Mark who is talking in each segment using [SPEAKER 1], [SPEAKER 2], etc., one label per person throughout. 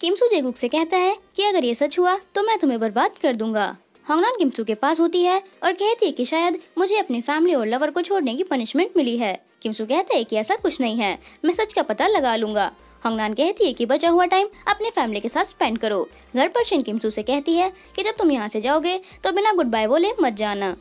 [SPEAKER 1] किमसू जेगुक से कहता है कि अगर ये सच हुआ तो मैं तुम्हें बर्बाद कर दूंगा हंगनान किमसू के पास होती है और कहती है कि शायद मुझे अपने फैमिली और लवर को छोड़ने की पनिशमेंट मिली है किमसू कहता है कि ऐसा कुछ नहीं है मैं सच का पता लगा लूंगा हंगनान कहती है कि बचा हुआ टाइम अपने फैमिली के साथ स्पेंड करो घर पर शिन किमसू से कहती है कि जब तुम यहाँ से जाओगे तो बिना गुड बाय बोले मत जाना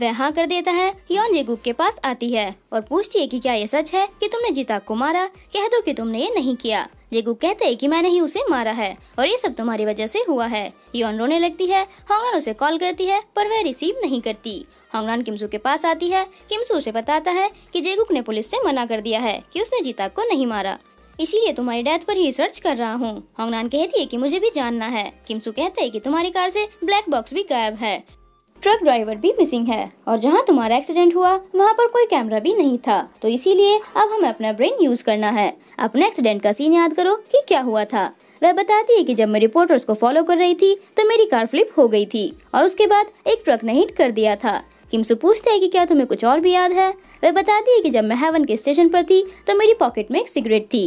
[SPEAKER 1] वह हाँ कर देता है योन जेगुक के पास आती है और पूछती है कि क्या ये सच है कि तुमने जीता को मारा कह दो कि तुमने ये नहीं किया जेगू कहते हैं कि मैंने ही उसे मारा है और ये सब तुम्हारी वजह से हुआ है योन रोने लगती है होंगनान उसे कॉल करती है पर वह रिसीव नहीं करती होंगनान किमसू के पास आती है किमसू उसे बताता है कि जेगुक ने पुलिस से मना कर दिया है कि उसने जीता को नहीं मारा इसीलिए तुम्हारी डेथ पर ही रिसर्च कर रहा हूँ होंगनान कहती है की मुझे भी जानना है किमसू कहते है की तुम्हारी कार ऐसी ब्लैक बॉक्स भी गायब है ट्रक ड्राइवर भी मिसिंग है और जहाँ तुम्हारा एक्सीडेंट हुआ वहाँ पर कोई कैमरा भी नहीं था तो इसीलिए अब हमें अपना ब्रेन यूज करना है अपने एक्सीडेंट का सीन याद करो कि क्या हुआ था वह बताती है कि जब मैं रिपोर्टर्स को फॉलो कर रही थी तो मेरी कार फ्लिप हो गई थी और उसके बाद एक ट्रक ने हिट कर दिया था किमसु पूछता है कि क्या तुम्हें कुछ और भी याद है वह बताती है कि जब मैं हेवन के स्टेशन पर थी तो मेरी पॉकेट में एक सिगरेट थी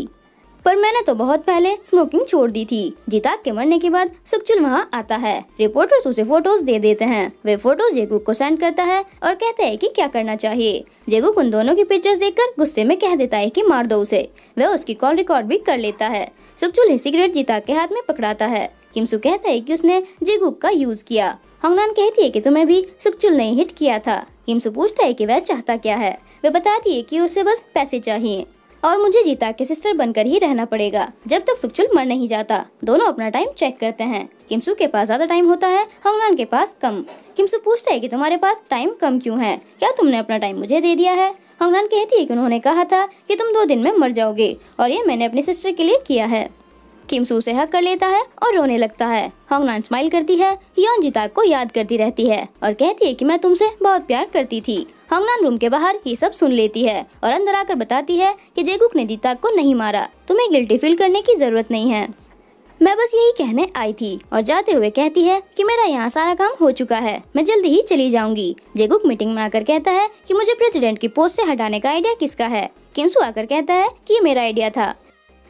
[SPEAKER 1] पर मैंने तो बहुत पहले स्मोकिंग छोड़ दी थी जीता के मरने के बाद सुखचुल वहाँ आता है रिपोर्टर्स उसे फोटोज दे देते हैं वे फोटोज जेगू को सेंड करता है और कहते हैं कि क्या करना चाहिए जेगू उन दोनों की पिक्चर्स देखकर गुस्से में कह देता है कि मार दो उसे वह उसकी कॉल रिकॉर्ड भी कर लेता है सुखचुल सिगरेट जीता के हाथ में पकड़ाता है किमसु कहता है कि उसने जेगुक का यूज किया हंगनान कहती है कि तुम्हें भी सुखचुल ने हिट किया था किमसु पूछता है कि वह चाहता क्या है वह बताती है कि उसे बस पैसे चाहिए और मुझे जीता के सिस्टर बनकर ही रहना पड़ेगा जब तक सुखचुल मर नहीं जाता दोनों अपना टाइम चेक करते हैं किमसू के पास ज्यादा टाइम होता है हंगनान के पास कम किमसू पूछता है कि तुम्हारे पास टाइम कम क्यों है क्या तुमने अपना टाइम मुझे दे दिया है हंगनान कहती है कि उन्होंने कहा था कि तुम दो दिन में मर जाओगे और ये मैंने अपने सिस्टर के लिए किया है किमसू से हक कर लेता है और रोने लगता है होंगनान स्माइल करती है योन जिता को याद करती रहती है और कहती है कि मैं तुमसे बहुत प्यार करती थी होंगनान रूम के बाहर ये सब सुन लेती है और अंदर आकर बताती है कि जेगुक ने जीता को नहीं मारा तुम्हें गिल्टी फील करने की जरूरत नहीं है मैं बस यही कहने आई थी और जाते हुए कहती है कि मेरा यहाँ सारा काम हो चुका है मैं जल्दी ही चली जाऊंगी जेगुक मीटिंग में आकर कहता है कि मुझे प्रेसिडेंट की पोस्ट से हटाने का आइडिया किसका है किमसू आकर कहता है कि ये मेरा आइडिया था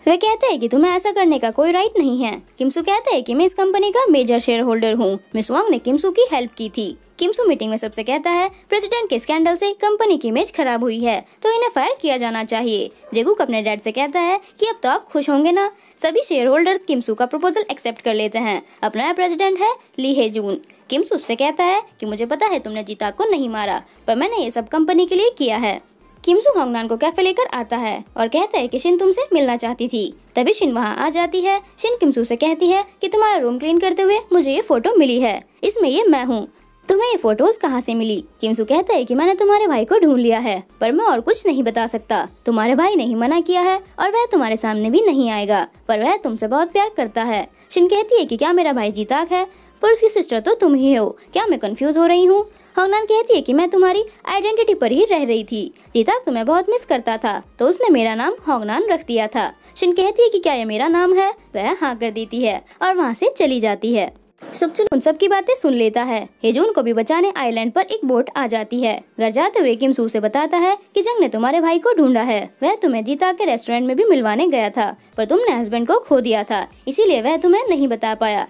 [SPEAKER 1] वे कहते हैं कि तुम्हें ऐसा करने का कोई राइट नहीं है किमसू कहते हैं कि मैं इस कंपनी का मेजर शेयर होल्डर हूँ मिस वांग ने किमसू की हेल्प की थी किमसू मीटिंग में सबसे कहता है प्रेसिडेंट के स्कैंडल से कंपनी की इमेज खराब हुई है तो इन्हें फायर किया जाना चाहिए जेगुक अपने डैड से कहता है कि अब तो आप खुश होंगे ना सभी शेयर होल्डर्स किमसू का प्रपोजल एक्सेप्ट कर लेते हैं अपना नया प्रेसिडेंट है ली हे जून किमसू उससे कहता है कि मुझे पता है तुमने जीता को नहीं मारा पर मैंने ये सब कंपनी के लिए किया है किमसु होंगनान को कैफे लेकर आता है और कहता है कि शिन तुमसे मिलना चाहती थी तभी शिन वहाँ आ जाती है शिन किमसू से कहती है कि तुम्हारा रूम क्लीन करते हुए मुझे ये फोटो मिली है इसमें ये मैं हूँ तुम्हें ये फोटोज कहाँ से मिली किमसू कहता है कि मैंने तुम्हारे भाई को ढूंढ लिया है पर मैं और कुछ नहीं बता सकता तुम्हारे भाई ने ही मना किया है और वह तुम्हारे सामने भी नहीं आएगा पर वह तुमसे बहुत प्यार करता है शिन कहती है कि क्या मेरा भाई जीताक है पर उसकी सिस्टर तो तुम ही हो क्या मैं कंफ्यूज हो रही हूँ हंगनान कहती है कि मैं तुम्हारी आइडेंटिटी पर ही रह रही थी जीता तुम्हें बहुत मिस करता था तो उसने मेरा नाम होंगनान रख दिया था शिन कहती है कि क्या ये मेरा नाम है वह हाँ कर देती है और वहाँ से चली जाती है सुखचुन उन सब की बातें सुन लेता है हेजून को भी बचाने आइलैंड पर एक बोट आ जाती है घर जाते हुए किमसू से बताता है कि जंग ने तुम्हारे भाई को ढूंढा है वह तुम्हें जीता के रेस्टोरेंट में भी मिलवाने गया था पर तुमने हस्बैंड को खो दिया था इसीलिए वह तुम्हें नहीं बता पाया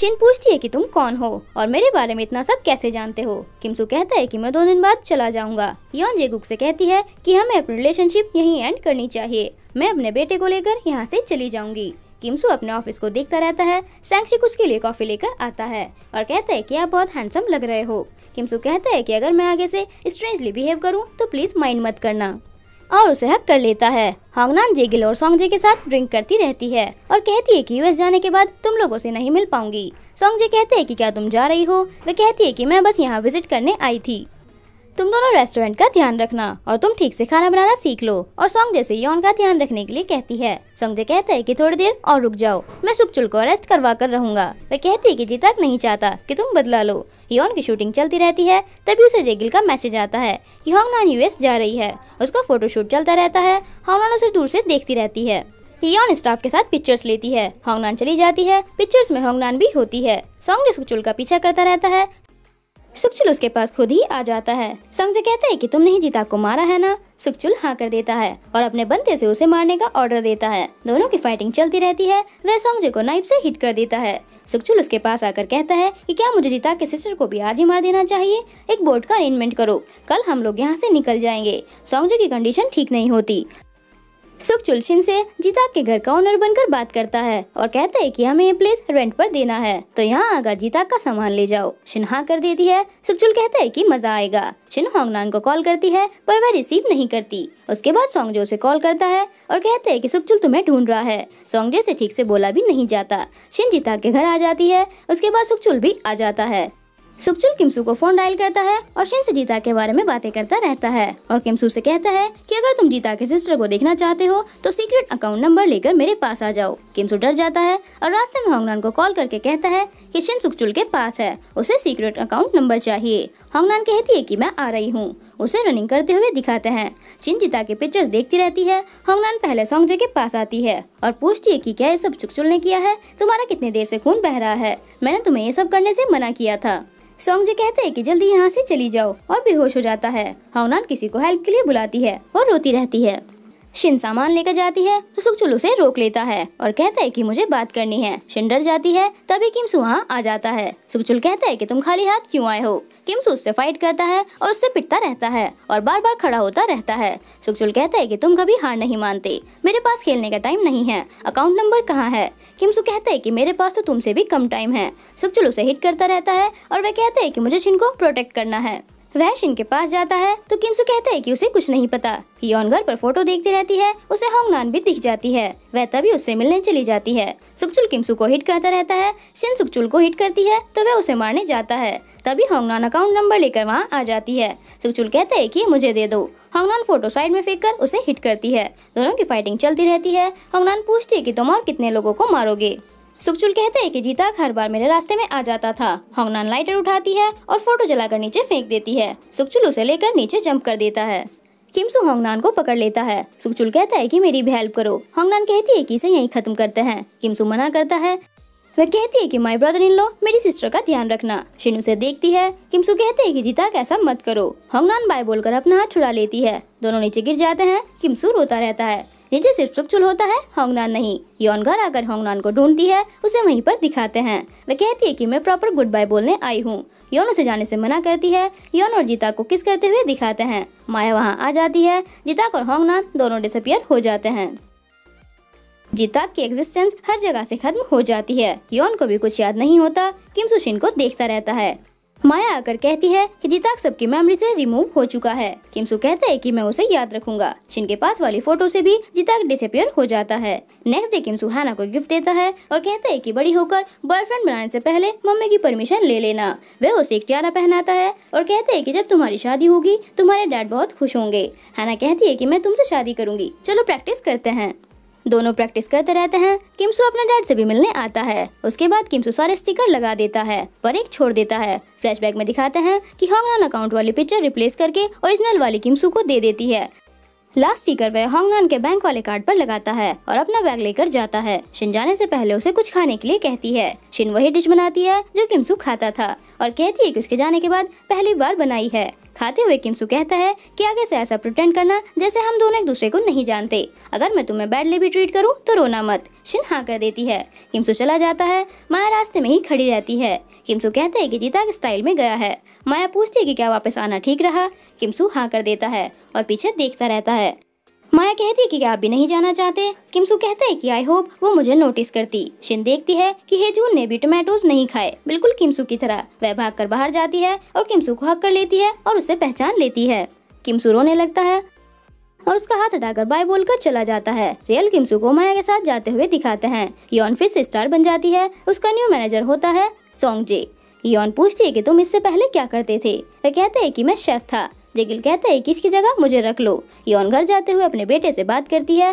[SPEAKER 1] शिन पूछती है कि तुम कौन हो और मेरे बारे में इतना सब कैसे जानते हो किमसू कहता है कि मैं दो दिन बाद चला जाऊंगा योन जेगुक से कहती है कि हमें अपनी रिलेशनशिप यहीं एंड करनी चाहिए मैं अपने बेटे को लेकर यहाँ से चली जाऊंगी किमसू अपने ऑफिस को देखता रहता है सैंगशिक उसके लिए कॉफी लेकर आता है और कहता है कि आप बहुत हैंडसम लग रहे हो किमसु कहता है कि अगर मैं आगे से स्ट्रेंजली बिहेव करूँ तो प्लीज माइंड मत करना और उसे हक कर लेता है हांगनान जेगिल और जे के साथ ड्रिंक करती रहती है और कहती है कि यूएस जाने के बाद तुम लोगों से नहीं मिल पाऊंगी सोंगजे कहते हैं कि क्या तुम जा रही हो वे कहती है कि मैं बस यहाँ विजिट करने आई थी तुम दोनों रेस्टोरेंट का ध्यान रखना और तुम ठीक से खाना बनाना सीख लो और सॉन्ग जैसे यौन का ध्यान रखने के लिए कहती है संजय कहता है कि थोड़ी देर और रुक जाओ मैं सुखचुल को अरेस्ट करवा कर रहूंगा वह कहती है कि जीतक नहीं चाहता कि तुम बदला लो योन की शूटिंग चलती रहती है तभी उसे जेगिल का मैसेज आता है कि नान यूएस जा रही है उसका फोटोशूट चलता रहता है होंगनान उसे दूर से देखती रहती है हियोन स्टाफ के साथ पिक्चर्स लेती है होंगनान चली जाती है पिक्चर्स में होंगनान भी होती है सोंग सुखचुल का पीछा करता रहता है सुखचुल उसके पास खुद ही आ जाता है संजय कहता है कि तुमने ही जीता को मारा है ना सुखचुल हाँ कर देता है और अपने बंदे से उसे मारने का ऑर्डर देता है दोनों की फाइटिंग चलती रहती है वह संजय को नाइफ से हिट कर देता है सुखचुल उसके पास आकर कहता है कि क्या मुझे जीता के सिस्टर को भी आज ही मार देना चाहिए एक बोर्ड का अरेंजमेंट करो कल हम लोग यहाँ से निकल जाएंगे संजय की कंडीशन ठीक नहीं होती सुख चुलशिन से जीताक के घर का ओनर बनकर बात करता है और कहता है कि हमें ये प्लेस रेंट पर देना है तो यहाँ आकर जीता का सामान ले जाओ शिन्हा कर देती है सुखचुल कहता है कि मजा आएगा शिन होंगनांग को कॉल करती है पर वह रिसीव नहीं करती उसके बाद सोंगजो ऐसी कॉल करता है और कहते हैं कि सुखचुल तुम्हें ढूंढ रहा है सोंगजे से ठीक से बोला भी नहीं जाता शिन जीता के घर आ जाती है उसके बाद सुखचुल भी आ जाता है सुखचुल किमसू को फोन डायल करता है और शिन से जीता के बारे में बातें करता रहता है और किमसू से कहता है कि अगर तुम जीता के सिस्टर को देखना चाहते हो तो सीक्रेट अकाउंट नंबर लेकर मेरे पास आ जाओ किमसू डर जाता है और रास्ते में होंगनान को कॉल करके कहता है कि शिन सुखचुल के पास है उसे सीक्रेट अकाउंट नंबर चाहिए होंगनान कहती है की मैं आ रही हूँ उसे रनिंग करते हुए दिखाते हैं जीता के पिक्चर्स देखती रहती है होंगनान पहले सोंगजे के पास आती है और पूछती है कि क्या ये सब चुकचुल ने किया है तुम्हारा कितने देर से खून बह रहा है मैंने तुम्हें ये सब करने से मना किया था जी कहते हैं कि जल्दी यहाँ से चली जाओ और बेहोश हो जाता है हाउनान किसी को हेल्प के लिए बुलाती है और रोती रहती है शिन सामान लेकर जाती है तो सुखचुल उसे रोक लेता है और कहता है कि मुझे बात करनी है शिन डर जाती है तभी किमसू वहाँ आ जाता है सुखचुल कहता है कि तुम खाली हाथ क्यों आए हो किम्स उससे फाइट करता है और उससे पिटता रहता है और बार बार खड़ा होता रहता है सुखचुल कहता है कि तुम कभी हार नहीं मानते मेरे पास खेलने का टाइम नहीं है अकाउंट नंबर कहाँ है किमसु कहता है कि मेरे पास तो तुमसे भी कम टाइम है सुखचुल उसे हिट करता रहता है और वह कहता है कि मुझे शिन को प्रोटेक्ट करना है वह शिन के पास जाता है तो किमसु कहता है कि उसे कुछ नहीं पता योन घर पर फोटो देखती रहती है उसे होंगनान भी दिख जाती है वह तभी उससे मिलने चली जाती है सुखचुल किमसु को हिट करता रहता है शिन सुखचुल को हिट करती है तो वह उसे मारने जाता है तभी होंगनान अकाउंट नंबर लेकर वहाँ आ जाती है सुखचुल कहते है की मुझे दे दो होंगनान फोटो साइड में फेंक कर उसे हिट करती है दोनों की फाइटिंग चलती रहती है होंगनान पूछती है कि तुम और कितने लोगों को मारोगे सुखचुल कहते हैं कि जीता हर बार मेरे रास्ते में आ जाता था होंगनान लाइटर उठाती है और फोटो जलाकर नीचे फेंक देती है सुखचुल उसे लेकर नीचे जंप कर देता है किमसु होंगनान को पकड़ लेता है सुखचुल कहता है कि मेरी भी हेल्प करो होंगनान कहती है कि इसे यहीं खत्म करते हैं किमसु मना करता है वह कहती है कि माय ब्रदर इन लो मेरी सिस्टर का ध्यान रखना शिन उसे देखती है किमसु कहते हैं कि जीता कैसा मत करो होंगनान बाय बोलकर अपना हाथ छुड़ा लेती है दोनों नीचे गिर जाते हैं किमसु रोता रहता है नीचे सिर्फ सुकचुल होता है होंगनान नहीं योन घर आकर होंगनान को ढूंढती है उसे वहीं पर दिखाते हैं वह कहती है कि मैं प्रॉपर गुड बाय बोलने आई हूँ योन उसे जाने से मना करती है योन और जीता को किस करते हुए दिखाते हैं माया वहाँ आ जाती है जीता और होंगनान दोनों डिसअपियर हो जाते हैं जीता की एग्जिस्टेंस हर जगह से खत्म हो जाती है योन को भी कुछ याद नहीं होता किम सुशिन को देखता रहता है माया आकर कहती है कि जिताक सबकी मेमोरी से रिमूव हो चुका है किमसु कहता है कि मैं उसे याद रखूंगा चिन के पास वाली फोटो से भी जिताक डिसअपियर हो जाता है नेक्स्ट डे किमसु हाना को गिफ्ट देता है और कहता है कि बड़ी होकर बॉयफ्रेंड बनाने से पहले मम्मी की परमिशन ले लेना वह उसे एक टियारा पहनाता है और कहते हैं की जब तुम्हारी शादी होगी तुम्हारे डैड बहुत खुश होंगे हाना कहती है की मैं तुमसे शादी करूंगी चलो प्रैक्टिस करते हैं दोनों प्रैक्टिस करते रहते हैं किम्सू अपने डैड से भी मिलने आता है उसके बाद किमसू सारे स्टिकर लगा देता है पर एक छोड़ देता है फ्लैशबैक में दिखाते हैं कि होंगनान अकाउंट वाली पिक्चर रिप्लेस करके ओरिजिनल वाली किम्सू को दे देती है लास्ट स्टिकर वह होंगनान के बैंक वाले कार्ड पर लगाता है और अपना बैग लेकर जाता है शिन जाने से पहले उसे कुछ खाने के लिए कहती है शिन वही डिश बनाती है जो किमसू खाता था और कहती है कि उसके जाने के बाद पहली बार बनाई है खाते हुए किमसु कहता है कि आगे से ऐसा प्रिटेंड करना जैसे हम दोनों एक दूसरे को नहीं जानते अगर मैं तुम्हें बैडली भी ट्रीट करूँ तो रोना मत शिन हाँ कर देती है किमसु चला जाता है माया रास्ते में ही खड़ी रहती है किमसु कहते है की जीता के स्टाइल में गया है माया पूछती है की क्या वापस आना ठीक रहा किमसु हाँ कर देता है और पीछे देखता रहता है माया कहती है कि आप भी नहीं जाना चाहते किमसु कहता है कि आई होप वो मुझे नोटिस करती शिन देखती है कि हेजून ने भी टोमेटोज नहीं खाए बिल्कुल किमसु की तरह वह भागकर बाहर जाती है और किमसु को हक कर लेती है और उसे पहचान लेती है किमसु रोने लगता है और उसका हाथ हटाकर बाय बोलकर चला जाता है रियल किमसु को माया के साथ जाते हुए दिखाते हैं यौन फिर से स्टार बन जाती है उसका न्यू मैनेजर होता है सोंग जे यौन पूछती है कि तुम इससे पहले क्या करते थे वह कहते हैं कि मैं शेफ था जेगिल कहता है किसकी जगह मुझे रख लो योन घर जाते हुए अपने बेटे से बात करती है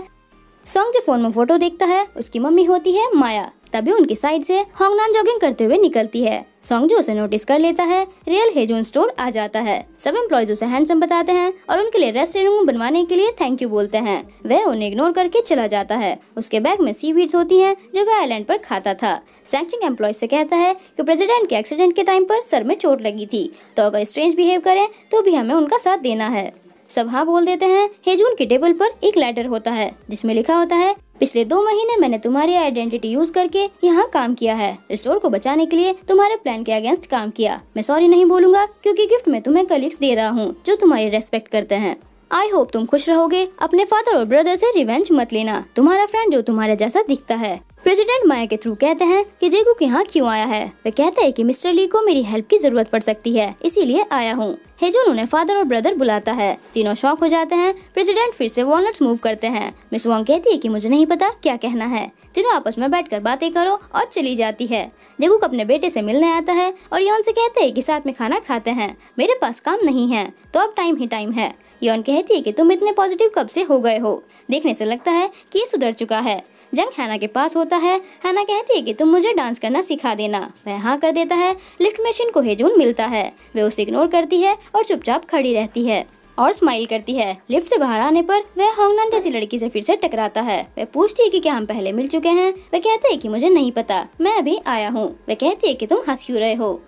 [SPEAKER 1] सोंग जो फोन में फोटो देखता है उसकी मम्मी होती है माया तभी उनकी साइड से होंगनान जॉगिंग करते हुए निकलती है सोंगजू उसे नोटिस कर लेता है रियल हेजोन स्टोर आ जाता है सब एम्प्लॉयज उसे हैंडसम बताते हैं और उनके लिए रेस्ट रूम बनवाने के लिए थैंक यू बोलते हैं वह उन्हें इग्नोर करके चला जाता है उसके बैग में सी वीड्स होती हैं जो वह आईलैंड पर खाता था सैक्चिंग एम्प्लॉय से कहता है कि प्रेसिडेंट के एक्सीडेंट के टाइम पर सर में चोट लगी थी तो अगर स्ट्रेंज बिहेव करें तो भी हमें उनका साथ देना है सब हाँ बोल देते हैं हेजून के टेबल पर एक लेटर होता है जिसमे लिखा होता है पिछले दो महीने मैंने तुम्हारी आइडेंटिटी यूज करके यहाँ काम किया है स्टोर को बचाने के लिए तुम्हारे प्लान के अगेंस्ट काम किया मैं सॉरी नहीं बोलूंगा क्योंकि गिफ्ट में तुम्हें कलीग्स दे रहा हूँ जो तुम्हारी रेस्पेक्ट करते हैं आई होप तुम खुश रहोगे अपने फादर और ब्रदर से रिवेंज मत लेना तुम्हारा फ्रेंड जो तुम्हारे जैसा दिखता है प्रेसिडेंट माया के थ्रू कहते हैं कि जेगू के यहाँ क्यों आया है वे कहते हैं कि मिस्टर ली को मेरी हेल्प की जरूरत पड़ सकती है इसीलिए आया हूँ हेजुन उन्हें फादर और ब्रदर बुलाता है तीनों शौक हो जाते हैं प्रेसिडेंट फिर से वॉलट मूव करते हैं मिस वॉन्ग कहती है की मुझे नहीं पता क्या कहना है तीनों आपस में बैठ बातें करो और चली जाती है जेगुक अपने बेटे ऐसी मिलने आता है और यौन ऐसी कहते है की साथ में खाना खाते हैं मेरे पास काम नहीं है तो अब टाइम ही टाइम है यौन कहती है कि तुम इतने पॉजिटिव कब से हो गए हो देखने से लगता है कि ये सुधर चुका है जंग हैना के पास होता है हैना कहती है कि तुम मुझे डांस करना सिखा देना वह हाँ कर देता है लिफ्ट मशीन को हेजून मिलता है वह उसे इग्नोर करती है और चुपचाप खड़ी रहती है और स्माइल करती है लिफ्ट से बाहर आने पर वह होंगनान जैसी लड़की से फिर से टकराता है वह पूछती है कि क्या हम पहले मिल चुके हैं वह कहते हैं कि मुझे नहीं पता मैं अभी आया हूँ वह कहती है कि तुम हंस क्यों रहे हो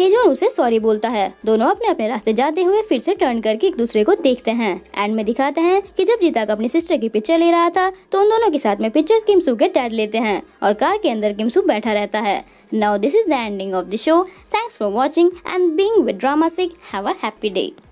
[SPEAKER 1] हेजोन उसे सॉरी बोलता है दोनों अपने अपने रास्ते जाते हुए फिर से टर्न करके एक दूसरे को देखते हैं एंड में दिखाते हैं कि जब जीताक अपनी सिस्टर की पिक्चर ले रहा था तो उन दोनों के साथ में पिक्चर किमसू के डैड लेते हैं और कार के अंदर किमसू बैठा रहता है now this is the ending of the show thanks for watching and being with drama sick have a happy day